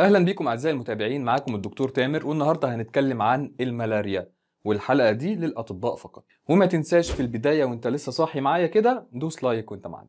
اهلا بيكم اعزائي المتابعين معاكم الدكتور تامر والنهارده هنتكلم عن الملاريا والحلقه دي للاطباء فقط وما تنساش في البدايه وانت لسه صاحي معايا كده دوس لايك وانت معدي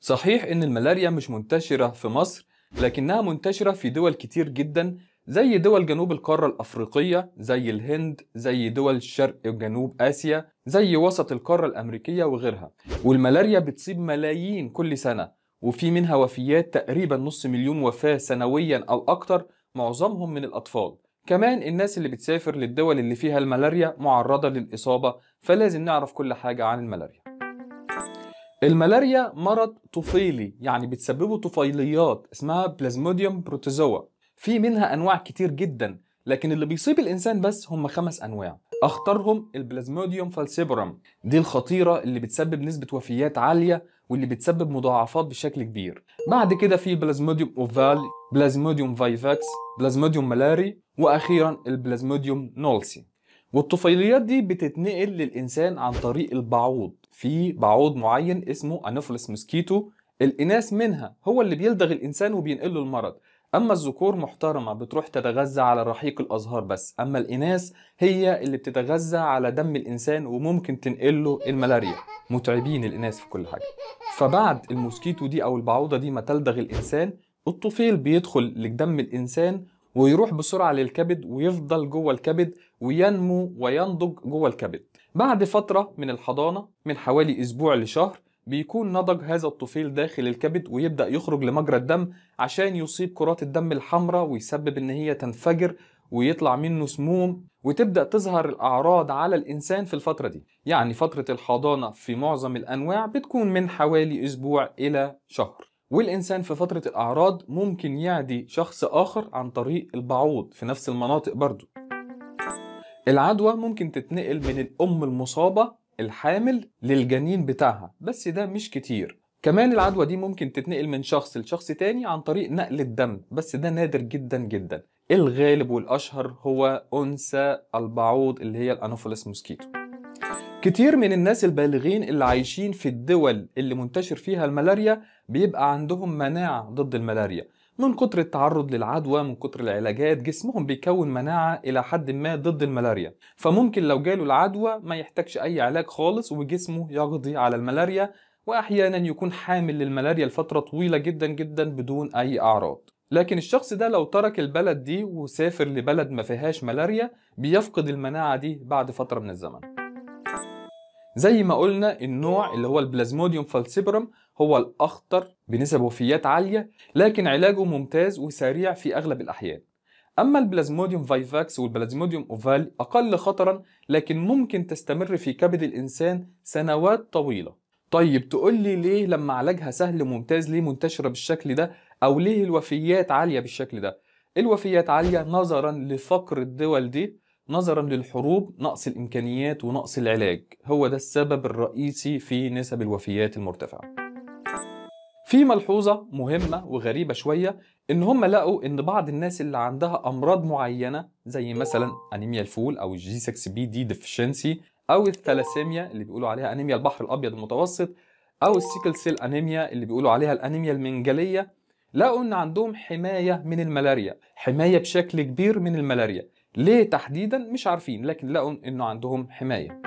صحيح ان الملاريا مش منتشره في مصر لكنها منتشره في دول كتير جدا زي دول جنوب القارة الأفريقية زي الهند زي دول شرق وجنوب آسيا زي وسط القارة الأمريكية وغيرها والملاريا بتصيب ملايين كل سنة وفي منها وفيات تقريبا نص مليون وفاة سنويا أو أكتر معظمهم من الأطفال كمان الناس اللي بتسافر للدول اللي فيها الملاريا معرضة للإصابة فلازم نعرف كل حاجة عن الملاريا الملاريا مرض طفيلي يعني بتسببه طفيليات اسمها بلازموديوم بروتوزوا في منها أنواع كتير جدا لكن اللي بيصيب الانسان بس هم خمس انواع اخطرهم البلازموديوم فالسيبرام دي الخطيره اللي بتسبب نسبه وفيات عاليه واللي بتسبب مضاعفات بشكل كبير بعد كده في بلازموديوم اوفال بلازموديوم فايفاكس بلازموديوم ملاري واخيرا البلازموديوم نولسي والطفيليات دي بتتنقل للانسان عن طريق البعوض في بعوض معين اسمه انوفلس موسكيتو الاناث منها هو اللي بيلدغ الانسان وبينقل له المرض أما الذكور محترمة بتروح تتغذى على رحيق الأزهار بس أما الإناث هي اللي بتتغذى على دم الإنسان وممكن تنقله الملاريا متعبين الإناث في كل حاجة فبعد الموسكيتو دي أو البعوضة دي ما تلدغ الإنسان الطفيل بيدخل لدم الإنسان ويروح بسرعة للكبد ويفضل جوه الكبد وينمو وينضج جوه الكبد بعد فترة من الحضانة من حوالي أسبوع لشهر بيكون نضج هذا الطفيل داخل الكبد ويبدأ يخرج لمجرى الدم عشان يصيب كرات الدم الحمراء ويسبب إن هي تنفجر ويطلع منه سموم وتبدأ تظهر الأعراض على الإنسان في الفترة دي يعني فترة الحضانة في معظم الأنواع بتكون من حوالي أسبوع إلى شهر والإنسان في فترة الأعراض ممكن يعدي شخص آخر عن طريق البعوض في نفس المناطق برضه العدوى ممكن تتنقل من الأم المصابة الحامل للجنين بتاعها بس ده مش كتير كمان العدوى دي ممكن تتنقل من شخص لشخص تاني عن طريق نقل الدم بس ده نادر جدا جدا الغالب والأشهر هو أنثى البعوض اللي هي الانوفلس موسكيتو كتير من الناس البالغين اللي عايشين في الدول اللي منتشر فيها الملاريا بيبقى عندهم مناعة ضد الملاريا من كتر التعرض للعدوى من كتر العلاجات جسمهم بيكون مناعة إلى حد ما ضد الملاريا فممكن لو جاله العدوى ما يحتاجش أي علاج خالص وجسمه يقضي على الملاريا وأحيانا يكون حامل للملاريا لفترة طويلة جدا جدا بدون أي أعراض لكن الشخص ده لو ترك البلد دي وسافر لبلد ما فيهاش ملاريا بيفقد المناعة دي بعد فترة من الزمن زي ما قلنا النوع اللي هو البلازموديوم فالسيبرم هو الأخطر بنسب وفيات عالية لكن علاجه ممتاز وسريع في أغلب الأحيان أما البلازموديوم فايفاكس والبلازموديوم أوفال أقل خطرا لكن ممكن تستمر في كبد الإنسان سنوات طويلة طيب تقول لي ليه لما علاجها سهل ممتاز ليه منتشرة بالشكل ده أو ليه الوفيات عالية بالشكل ده الوفيات عالية نظرا لفقر الدول دي نظرا للحروب نقص الامكانيات ونقص العلاج هو ده السبب الرئيسي في نسب الوفيات المرتفعه في ملحوظة مهمة وغريبة شوية إن هم لقوا إن بعض الناس اللي عندها أمراض معينة زي مثلا أنيميا الفول أو الجي 6 بي دي ديفشنسي أو الثلاسيميا اللي بيقولوا عليها أنيميا البحر الأبيض المتوسط أو السيكل سيل أنيميا اللي بيقولوا عليها الأنيميا المنجلية لقوا إن عندهم حماية من الملاريا، حماية بشكل كبير من الملاريا، ليه تحديدا مش عارفين لكن لقوا انه عندهم حمايه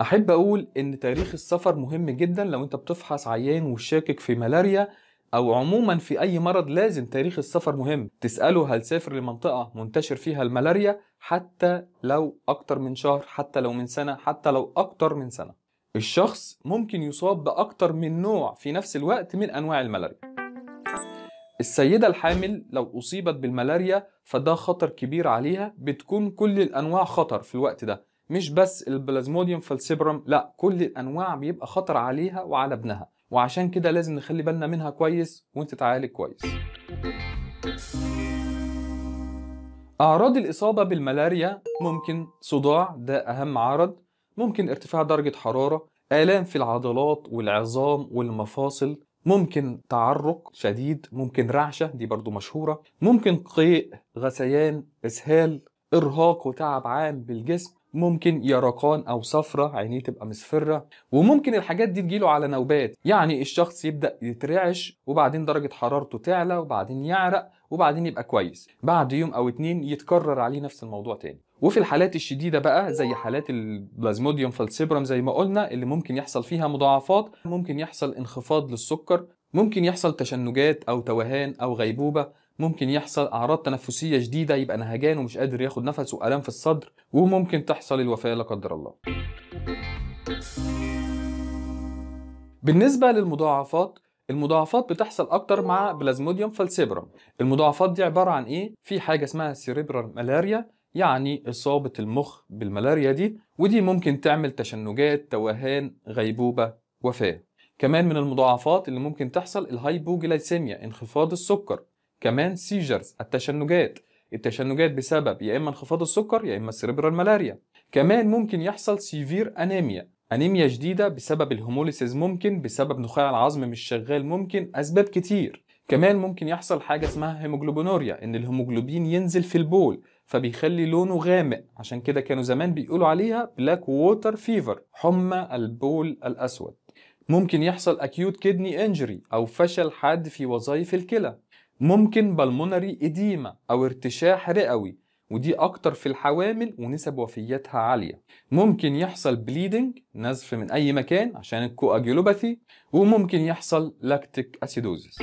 احب اقول ان تاريخ السفر مهم جدا لو انت بتفحص عيان وشاكك في ملاريا او عموما في اي مرض لازم تاريخ السفر مهم تساله هل سافر لمنطقه منتشر فيها الملاريا حتى لو اكتر من شهر حتى لو من سنه حتى لو اكتر من سنه الشخص ممكن يصاب باكتر من نوع في نفس الوقت من انواع الملاريا السيدة الحامل لو أصيبت بالملاريا فده خطر كبير عليها بتكون كل الأنواع خطر في الوقت ده مش بس البلازموديوم فالسيبرم لا كل الأنواع بيبقى خطر عليها وعلى ابنها وعشان كده لازم نخلي بالنا منها كويس وانت تعالج كويس أعراض الإصابة بالملاريا ممكن صداع ده أهم عرض ممكن ارتفاع درجة حرارة آلام في العضلات والعظام والمفاصل ممكن تعرق شديد ممكن رعشة دي برضو مشهورة ممكن قيء غثيان إسهال إرهاق وتعب عام بالجسم ممكن يرقان او صفرة عينيه تبقى مصفرة وممكن الحاجات دي تجيله على نوبات يعني الشخص يبدا يترعش وبعدين درجة حرارته تعلى وبعدين يعرق وبعدين يبقى كويس بعد يوم او اتنين يتكرر عليه نفس الموضوع تاني وفي الحالات الشديده بقى زي حالات البلازموديوم فالسيبرم زي ما قلنا اللي ممكن يحصل فيها مضاعفات ممكن يحصل انخفاض للسكر ممكن يحصل تشنجات او توهان او غيبوبه ممكن يحصل اعراض تنفسيه شديده يبقى نهجان ومش قادر ياخد نفس والام في الصدر وممكن تحصل الوفاه لا قدر الله بالنسبه للمضاعفات المضاعفات بتحصل اكتر مع بلازموديوم فالسيبرم المضاعفات دي عباره عن ايه في حاجه اسمها سيريبرال ملاريا يعني إصابة المخ بالملاريا دي ودي ممكن تعمل تشنجات توهان غيبوبة وفاة كمان من المضاعفات اللي ممكن تحصل الهايبوجلايسيميا انخفاض السكر كمان سيجرز التشنجات التشنجات بسبب يا اما انخفاض السكر يا اما السيربرال ملاريا كمان ممكن يحصل سيفير انيميا انيميا شديده بسبب الهيموليسيز ممكن بسبب نخاع العظم مش شغال ممكن اسباب كتير كمان ممكن يحصل حاجه اسمها هيموجلوبينوريا ان الهيموجلوبين ينزل في البول فبيخلي لونه غامق عشان كده كانوا زمان بيقولوا عليها بلاك ووتر فيفر حمى البول الأسود ممكن يحصل أكيوت كيدني انجري أو فشل حاد في وظائف الكلى ممكن بالمونري اديما أو ارتشاح رئوي ودي أكتر في الحوامل ونسب وفياتها عالية ممكن يحصل بليدنج نزف من أي مكان عشان الكواجيولوباثي وممكن يحصل لاكتيك أسيدوزيس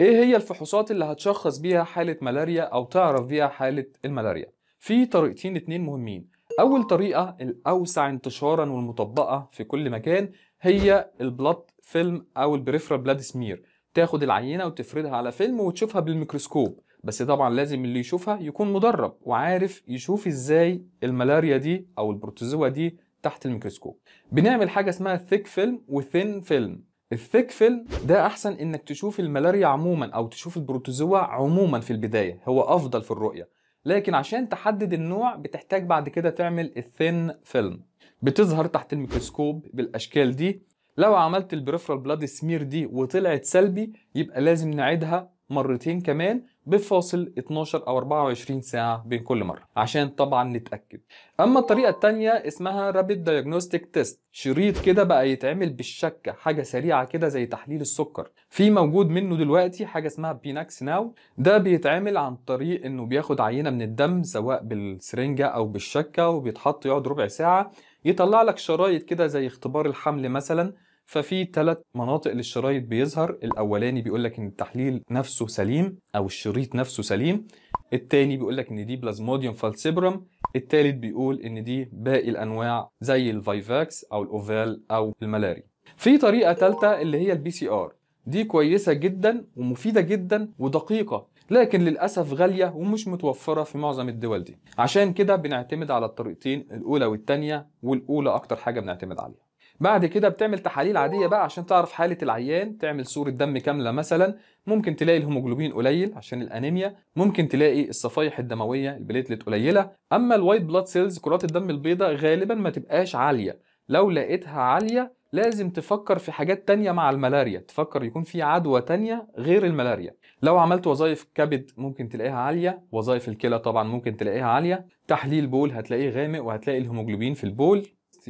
ايه هي الفحوصات اللي هتشخص بيها حالة ملاريا او تعرف بيها حالة الملاريا في طريقتين اتنين مهمين اول طريقة الاوسع انتشارا والمطبقة في كل مكان هي البلاد فيلم او البريفرال بلاد سمير تاخد العينة وتفردها على فيلم وتشوفها بالميكروسكوب بس طبعا لازم اللي يشوفها يكون مدرب وعارف يشوف ازاي الملاريا دي او البروتوزوا دي تحت الميكروسكوب بنعمل حاجه اسمها ثيك فيلم وثين فيلم الثيك فيلم ده احسن انك تشوف الملاريا عموما او تشوف البروتوزوا عموما في البدايه هو افضل في الرؤيه لكن عشان تحدد النوع بتحتاج بعد كده تعمل الثين فيلم بتظهر تحت الميكروسكوب بالاشكال دي لو عملت البريفرال بلاد سمير دي وطلعت سلبي يبقى لازم نعيدها مرتين كمان بفاصل 12 او 24 ساعه بين كل مره عشان طبعا نتاكد اما الطريقه الثانيه اسمها رابيد دايجنوستيك تيست شريط كده بقى يتعمل بالشكه حاجه سريعه كده زي تحليل السكر في موجود منه دلوقتي حاجه اسمها بيناكس ناو ده بيتعمل عن طريق انه بياخد عينه من الدم سواء بالسرنجه او بالشكه وبيتحط يقعد ربع ساعه يطلع لك شرايط كده زي اختبار الحمل مثلا ففي ثلاث مناطق للشرايط بيظهر الاولاني بيقول لك ان التحليل نفسه سليم او الشريط نفسه سليم التاني بيقول لك ان دي بلازموديوم فالسيبرم التالت بيقول ان دي باقي الانواع زي الفايفاكس او الاوفال او الملاري في طريقه ثالثه اللي هي البي سي ار دي كويسه جدا ومفيده جدا ودقيقه لكن للاسف غاليه ومش متوفره في معظم الدول دي عشان كده بنعتمد على الطريقتين الاولى والثانيه والاولى اكتر حاجه بنعتمد عليها بعد كده بتعمل تحاليل عادية بقى عشان تعرف حالة العيان تعمل صورة دم كاملة مثلا ممكن تلاقي الهيموجلوبين قليل عشان الانيميا ممكن تلاقي الصفائح الدموية البليتلت قليلة اما الوايت بلاد سيلز كرات الدم البيضاء غالبا ما تبقاش عالية لو لقيتها عالية لازم تفكر في حاجات تانية مع الملاريا تفكر يكون في عدوى تانية غير الملاريا لو عملت وظائف كبد ممكن تلاقيها عالية وظائف الكلى طبعا ممكن تلاقيها عالية تحليل بول هتلاقيه غامق وهتلاقي الهيموجلوبين في البول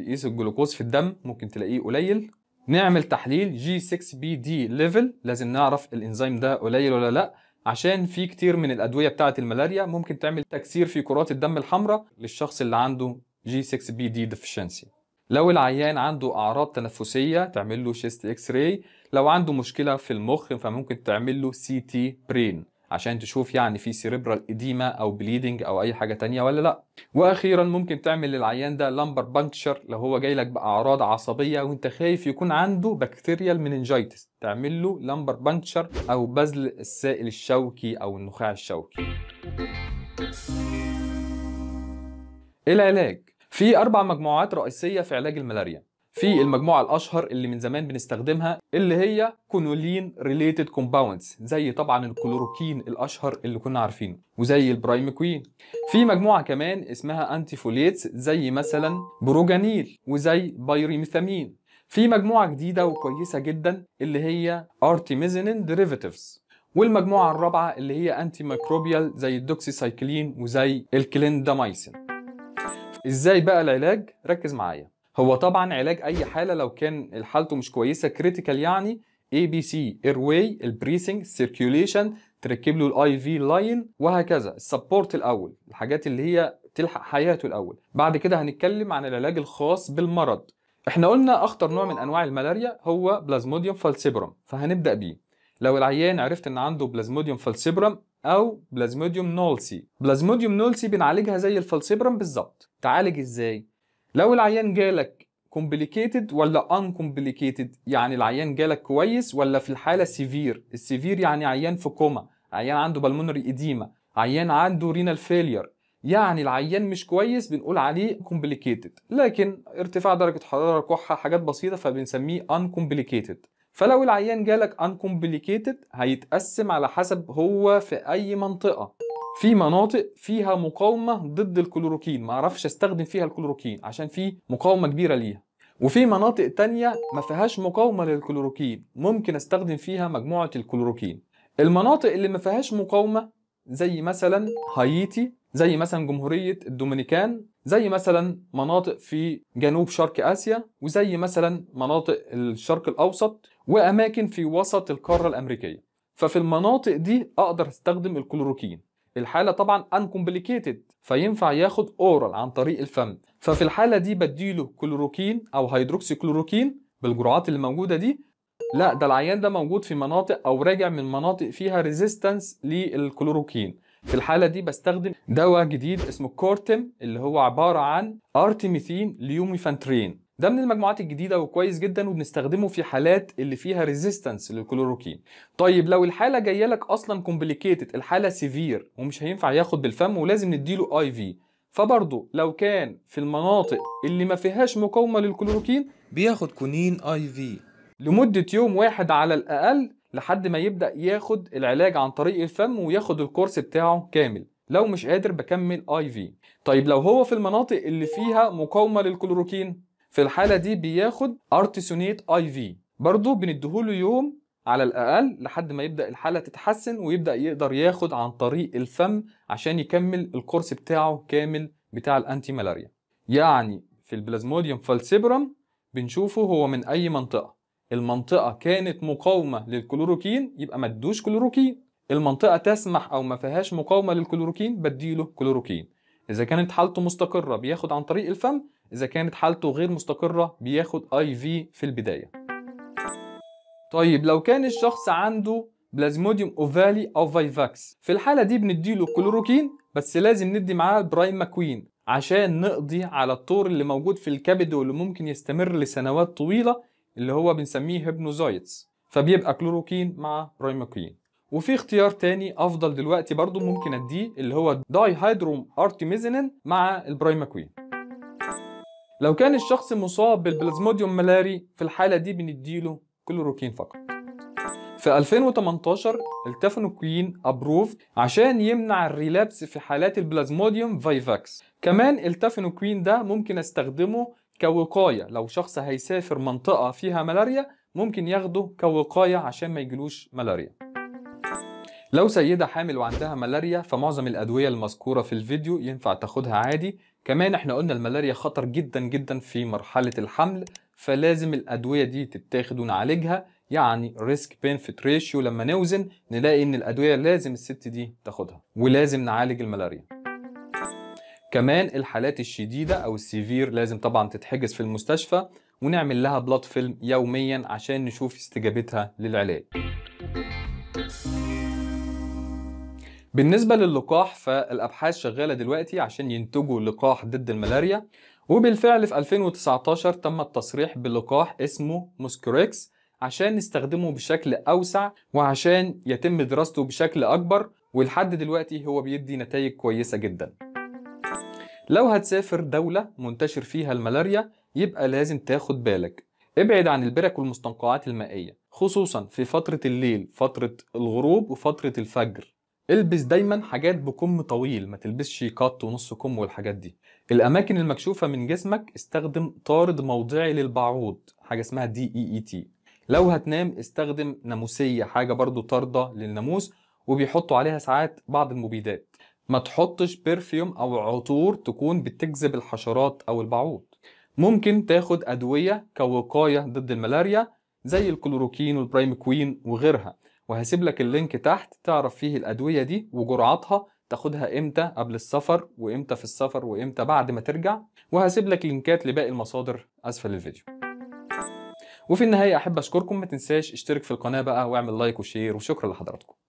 تقيس الجلوكوز في الدم ممكن تلاقيه قليل نعمل تحليل جي 6 بي دي ليفل لازم نعرف الانزيم ده قليل ولا لا عشان في كتير من الادويه بتاعه الملاريا ممكن تعمل تكسير في كرات الدم الحمراء للشخص اللي عنده جي 6 بي دي ديفشنسي لو العيان عنده اعراض تنفسيه تعمل له شيست اكس راي لو عنده مشكله في المخ فممكن تعمل له سي تي برين عشان تشوف يعني في سيريبرال اديما او بليدنج او اي حاجه تانية ولا لا واخيرا ممكن تعمل للعيان ده لامبر بانكشر لو هو جاي لك باعراض عصبيه وانت خايف يكون عنده بكتيريال مننجيتس تعمل له لامبر بانكشر او بذل السائل الشوكي او النخاع الشوكي إيه العلاج في اربع مجموعات رئيسيه في علاج الملاريا في المجموعه الاشهر اللي من زمان بنستخدمها اللي هي كونولين ريليتد كومباوندز زي طبعا الكلوروكين الاشهر اللي كنا عارفينه وزي البرايم كوين في مجموعه كمان اسمها انتي فوليتس زي مثلا بروجانيل وزي بايريميثامين في مجموعه جديده وكويسه جدا اللي هي ارتيميزينين ديريفاتيفز والمجموعه الرابعه اللي هي انتي ميكروبيال زي الدوكسيسايكلين وزي الكليندامايسين ازاي بقى العلاج ركز معايا هو طبعا علاج اي حاله لو كان حالته مش كويسه كريتيكال يعني اي بي سي اير واي البريسنج سيركيوليشن تركب له الاي في لاين وهكذا السبورت الاول الحاجات اللي هي تلحق حياته الاول بعد كده هنتكلم عن العلاج الخاص بالمرض احنا قلنا اخطر نوع من انواع الملاريا هو بلازموديوم فالسيبرم فهنبدا بيه لو العيان عرفت ان عنده بلازموديوم فالسيبرم او بلازموديوم نولسي بلازموديوم نولسي بنعالجها زي الفالسيبرم بالظبط تعالج ازاي لو العيان جالك كومبليكيتد ولا كومبليكيتد يعني العيان جالك كويس ولا في الحالة سيفير السيفير يعني عيان في كوما عيان عنده بالمونري اديما عيان عنده رينال فيلير يعني العيان مش كويس بنقول عليه كومبليكيتد لكن ارتفاع درجة حرارة كحة حاجات بسيطة فبنسميه كومبليكيتد فلو العيان جالك كومبليكيتد هيتقسم على حسب هو في أي منطقة في مناطق فيها مقاومه ضد الكلوروكين ما اعرفش استخدم فيها الكلوروكين عشان في مقاومه كبيره ليها وفي مناطق تانية ما فيهاش مقاومه للكلوروكين ممكن استخدم فيها مجموعه الكلوروكين المناطق اللي ما فيهاش مقاومه زي مثلا هايتي زي مثلا جمهوريه الدومينيكان زي مثلا مناطق في جنوب شرق اسيا وزي مثلا مناطق الشرق الاوسط واماكن في وسط القاره الامريكيه ففي المناطق دي اقدر استخدم الكلوروكين الحالة طبعا uncomplicated فينفع ياخد اورال عن طريق الفم ففي الحالة دي بديله كلوروكين او هيدروكسي كلوروكين بالجرعات اللي موجودة دي لا ده العيان ده موجود في مناطق او راجع من مناطق فيها ريزيستنس للكلوروكين في الحالة دي بستخدم دواء جديد اسمه كورتم اللي هو عبارة عن ارتيميثين ليوميفانترين ده من المجموعات الجديده وكويس جدا وبنستخدمه في حالات اللي فيها ريزيستنس للكلوروكين طيب لو الحاله جايه لك اصلا كومبليكيتد الحاله سيفير ومش هينفع ياخد بالفم ولازم نديله اي في فبرضه لو كان في المناطق اللي ما فيهاش مقاومه للكلوروكين بياخد كونين اي في لمده يوم واحد على الاقل لحد ما يبدا ياخد العلاج عن طريق الفم وياخد الكورس بتاعه كامل لو مش قادر بكمل اي في طيب لو هو في المناطق اللي فيها مقاومه للكلوروكين في الحالة دي بياخد ارتيسونيت اي في برضه بنديهوله يوم على الاقل لحد ما يبدا الحاله تتحسن ويبدا يقدر ياخد عن طريق الفم عشان يكمل القرص بتاعه كامل بتاع الانتي ملاريا يعني في البلازموديوم فالسيبرم بنشوفه هو من اي منطقه المنطقه كانت مقاومه للكلوروكين يبقى ما ادوش كلوروكين المنطقه تسمح او ما فيهاش مقاومه للكلوروكين بديله كلوروكين اذا كانت حالته مستقره بياخد عن طريق الفم إذا كانت حالته غير مستقرة بياخد اي في في البداية طيب لو كان الشخص عنده بلازموديوم اوفالي او فايفاكس في الحالة دي بنديله كلوروكين بس لازم ندي معاه برايم عشان نقضي على الطور اللي موجود في الكبد واللي ممكن يستمر لسنوات طويلة اللي هو بنسميه هيبنوزايتس فبيبقى كلوروكين مع برايماكوين وفي اختيار تاني افضل دلوقتي برضو ممكن اديه اللي هو داي هيدروم ارتيميزينين مع البرايماكوين لو كان الشخص مصاب بالبلازموديوم ملاري في الحالة دي بنديله كلوروكين فقط في 2018 التافنوكوين ابروف عشان يمنع الريلابس في حالات البلازموديوم فايفاكس كمان التافنوكوين ده ممكن استخدمه كوقاية لو شخص هيسافر منطقة فيها ملاريا ممكن ياخده كوقاية عشان ما يجيلوش ملاريا لو سيدة حامل وعندها ملاريا فمعظم الأدوية المذكورة في الفيديو ينفع تاخدها عادي كمان احنا قلنا الملاريا خطر جدا جدا في مرحلة الحمل فلازم الأدوية دي تتاخد ونعالجها يعني ريسك بينفيت ريشيو لما نوزن نلاقي إن الأدوية لازم الست دي تاخدها ولازم نعالج الملاريا كمان الحالات الشديدة أو السيفير لازم طبعا تتحجز في المستشفى ونعمل لها بلاد فيلم يوميا عشان نشوف استجابتها للعلاج بالنسبة للقاح فالأبحاث شغالة دلوقتي عشان ينتجوا لقاح ضد الملاريا وبالفعل في 2019 تم التصريح بلقاح اسمه موسكوريكس عشان نستخدمه بشكل أوسع وعشان يتم دراسته بشكل أكبر ولحد دلوقتي هو بيدي نتائج كويسة جدا لو هتسافر دولة منتشر فيها الملاريا يبقى لازم تاخد بالك ابعد عن البرك والمستنقعات المائية خصوصا في فترة الليل فترة الغروب وفترة الفجر البس دايما حاجات بكم طويل ما تلبسش كات ونص كم والحاجات دي الاماكن المكشوفه من جسمك استخدم طارد موضعي للبعوض حاجه اسمها دي اي اي تي لو هتنام استخدم ناموسيه حاجه برضو طارده للناموس وبيحطوا عليها ساعات بعض المبيدات ما تحطش برفيوم او عطور تكون بتجذب الحشرات او البعوض ممكن تاخد ادويه كوقايه ضد الملاريا زي الكلوروكين كوين وغيرها وهسيب لك اللينك تحت تعرف فيه الأدوية دي وجرعاتها تاخدها امتى قبل السفر وامتى في السفر وامتى بعد ما ترجع وهسيب لك لينكات لباقي المصادر اسفل الفيديو وفي النهايه احب اشكركم ما تنساش اشترك في القناه بقى واعمل لايك وشير وشكرا لحضراتكم